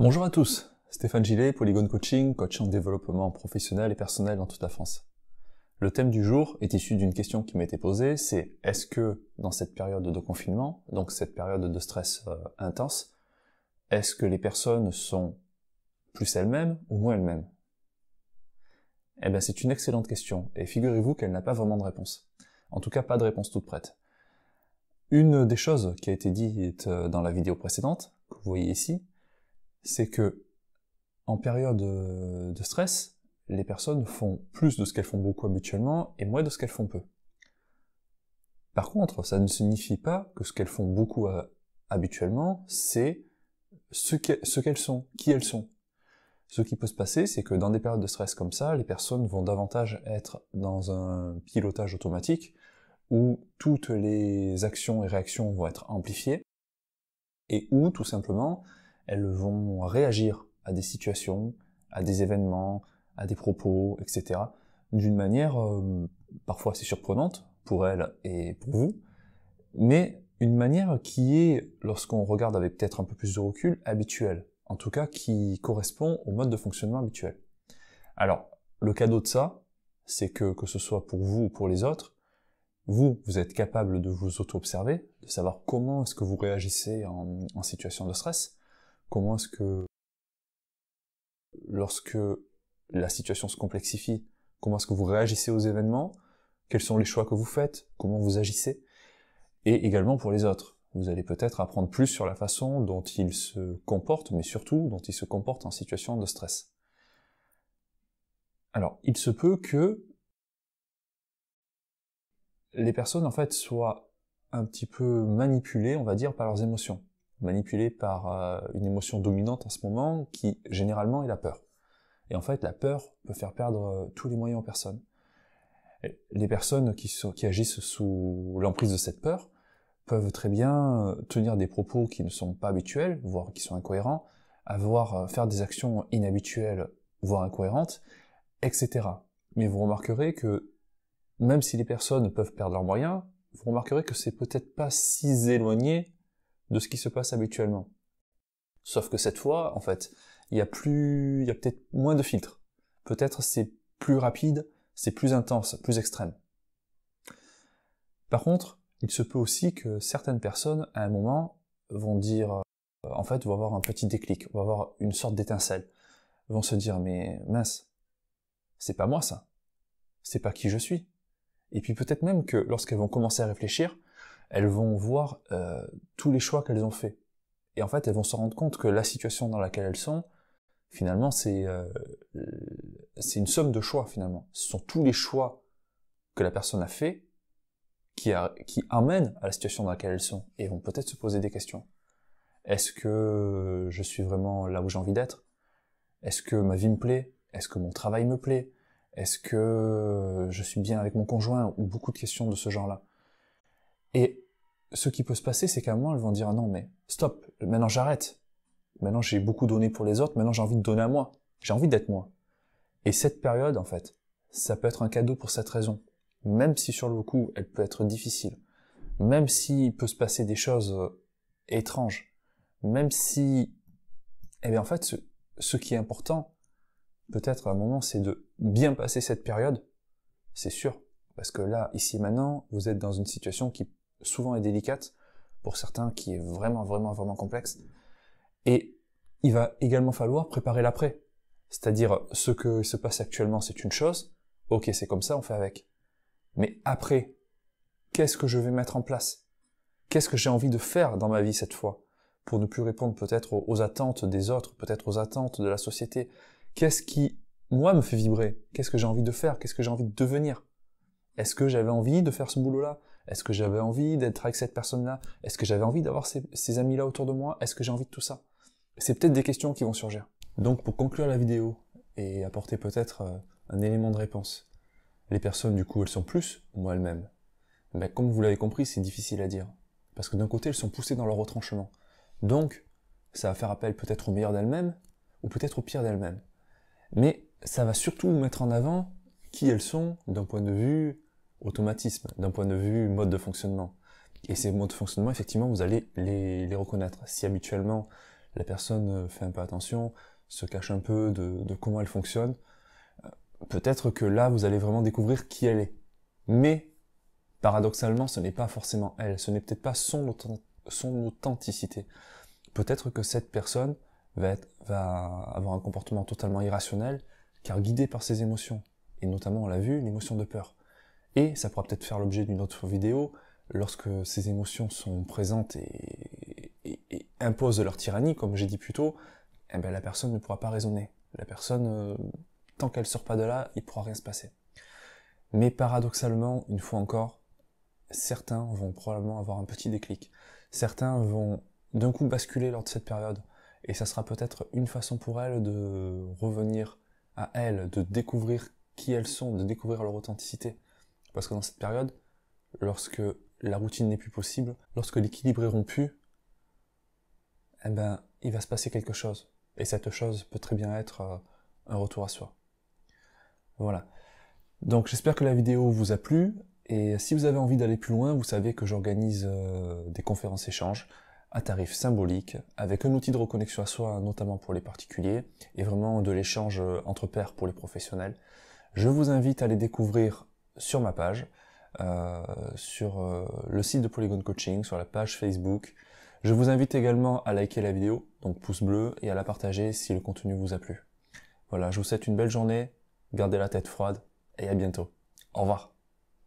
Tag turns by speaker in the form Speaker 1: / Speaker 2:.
Speaker 1: Bonjour à tous, Stéphane Gillet, Polygon Coaching, coach en développement professionnel et personnel dans toute la France. Le thème du jour est issu d'une question qui m'a été posée, c'est est-ce que dans cette période de confinement, donc cette période de stress euh, intense, est-ce que les personnes sont plus elles-mêmes ou moins elles-mêmes Eh bien c'est une excellente question, et figurez-vous qu'elle n'a pas vraiment de réponse. En tout cas pas de réponse toute prête. Une des choses qui a été dite euh, dans la vidéo précédente, que vous voyez ici, c'est que en période euh, de stress, les personnes font plus de ce qu'elles font beaucoup habituellement et moins de ce qu'elles font peu. Par contre, ça ne signifie pas que ce qu'elles font beaucoup euh, habituellement, c'est ce qu'elles sont, qui elles sont. Ce qui peut se passer, c'est que dans des périodes de stress comme ça, les personnes vont davantage être dans un pilotage automatique où toutes les actions et réactions vont être amplifiées et où tout simplement elles vont réagir à des situations, à des événements, à des propos, etc. d'une manière euh, parfois assez surprenante pour elles et pour vous, mais une manière qui est, lorsqu'on regarde avec peut-être un peu plus de recul, habituelle. En tout cas, qui correspond au mode de fonctionnement habituel. Alors, le cadeau de ça, c'est que, que ce soit pour vous ou pour les autres, vous, vous êtes capable de vous auto-observer, de savoir comment est-ce que vous réagissez en situation de stress, Comment est-ce que, lorsque la situation se complexifie, comment est-ce que vous réagissez aux événements Quels sont les choix que vous faites Comment vous agissez Et également pour les autres. Vous allez peut-être apprendre plus sur la façon dont ils se comportent, mais surtout dont ils se comportent en situation de stress. Alors, il se peut que les personnes en fait soient un petit peu manipulées, on va dire, par leurs émotions manipulé par euh, une émotion dominante en ce moment qui généralement est la peur. Et en fait, la peur peut faire perdre euh, tous les moyens aux personnes. Les personnes qui, qui agissent sous l'emprise de cette peur peuvent très bien euh, tenir des propos qui ne sont pas habituels, voire qui sont incohérents, avoir faire des actions inhabituelles, voire incohérentes, etc. Mais vous remarquerez que même si les personnes peuvent perdre leurs moyens, vous remarquerez que c'est peut-être pas si éloigné de ce qui se passe habituellement. Sauf que cette fois, en fait, il y a plus, il y a peut-être moins de filtres. Peut-être c'est plus rapide, c'est plus intense, plus extrême. Par contre, il se peut aussi que certaines personnes, à un moment, vont dire, euh, en fait, vont avoir un petit déclic, vont avoir une sorte d'étincelle, vont se dire, mais mince, c'est pas moi ça, c'est pas qui je suis. Et puis peut-être même que lorsqu'elles vont commencer à réfléchir, elles vont voir euh, tous les choix qu'elles ont faits. Et en fait, elles vont se rendre compte que la situation dans laquelle elles sont, finalement, c'est euh, euh, c'est une somme de choix, finalement. Ce sont tous les choix que la personne a fait qui, a, qui amènent à la situation dans laquelle elles sont et vont peut-être se poser des questions. Est-ce que je suis vraiment là où j'ai envie d'être Est-ce que ma vie me plaît Est-ce que mon travail me plaît Est-ce que je suis bien avec mon conjoint Ou beaucoup de questions de ce genre-là. Et ce qui peut se passer, c'est qu'à un moment, elles vont dire ah non, mais stop, maintenant j'arrête. Maintenant j'ai beaucoup donné pour les autres, maintenant j'ai envie de donner à moi. J'ai envie d'être moi. Et cette période, en fait, ça peut être un cadeau pour cette raison. Même si sur le coup, elle peut être difficile. Même s'il peut se passer des choses euh, étranges. Même si, eh bien, en fait, ce, ce qui est important, peut-être à un moment, c'est de bien passer cette période. C'est sûr. Parce que là, ici, maintenant, vous êtes dans une situation qui souvent est délicate, pour certains qui est vraiment, vraiment, vraiment complexe. Et il va également falloir préparer l'après. C'est-à-dire, ce que se passe actuellement, c'est une chose, ok, c'est comme ça, on fait avec. Mais après, qu'est-ce que je vais mettre en place Qu'est-ce que j'ai envie de faire dans ma vie cette fois Pour ne plus répondre peut-être aux attentes des autres, peut-être aux attentes de la société. Qu'est-ce qui, moi, me fait vibrer Qu'est-ce que j'ai envie de faire Qu'est-ce que j'ai envie de devenir Est-ce que j'avais envie de faire ce boulot-là est-ce que j'avais envie d'être avec cette personne-là Est-ce que j'avais envie d'avoir ces, amis-là autour de moi Est-ce que j'ai envie de tout ça C'est peut-être des questions qui vont surgir. Donc pour conclure la vidéo et apporter peut-être euh, un élément de réponse, les personnes du coup elles sont plus ou moins elles-mêmes ben, Comme vous l'avez compris c'est difficile à dire. Parce que d'un côté elles sont poussées dans leur retranchement. Donc ça va faire appel peut-être au meilleur d'elles-mêmes ou peut-être au pire d'elles-mêmes. Mais ça va surtout mettre en avant qui elles sont d'un point de vue automatisme, d'un point de vue mode de fonctionnement. Et ces modes de fonctionnement, effectivement, vous allez les, reconnaître. Si habituellement la personne euh, fait un peu attention, se cache un peu de, comment elle fonctionne, euh, peut-être que là, vous allez vraiment découvrir qui elle est. Mais, paradoxalement, ce n'est pas forcément elle, ce n'est peut-être pas son, son authenticité. Peut-être que cette personne va, être, va avoir un comportement totalement irrationnel, car guidée par ses émotions. Et notamment, on l'a vu, l'émotion de peur. Et ça pourra peut-être faire l'objet d'une autre vidéo lorsque ces émotions sont présentes et, imposent leur tyrannie, comme j'ai dit plus tôt, eh ben, la personne ne pourra pas raisonner. La personne, euh, tant qu'elle sort pas de là, il pourra rien se passer. Mais paradoxalement, une fois encore, certains vont probablement avoir un petit déclic. Certains vont d'un coup basculer lors de cette période. Et ça sera peut-être une façon pour elles de revenir à elles, de découvrir qui elles sont, de découvrir leur authenticité. Parce que dans cette période, lorsque la routine n'est plus possible, lorsque l'équilibre est rompu, eh ben, il va se passer quelque chose. Et cette chose peut très bien être euh, un retour à soi. Voilà. Donc j'espère que la vidéo vous a plu. Et si vous avez envie d'aller plus loin, vous savez que j'organise euh, des conférences échanges à tarif symbolique, avec un outil de reconnexion à soi, notamment pour les particuliers, et vraiment de l'échange euh, entre pairs pour les professionnels. Je vous invite à aller découvrir sur ma page, euh, sur euh, le site de Polygon Coaching, sur la page Facebook. Je vous invite également à liker la vidéo, donc pouce bleu, et à la partager si le contenu vous a plu. Voilà, je vous souhaite une belle journée, gardez la tête froide, et à bientôt. Au revoir.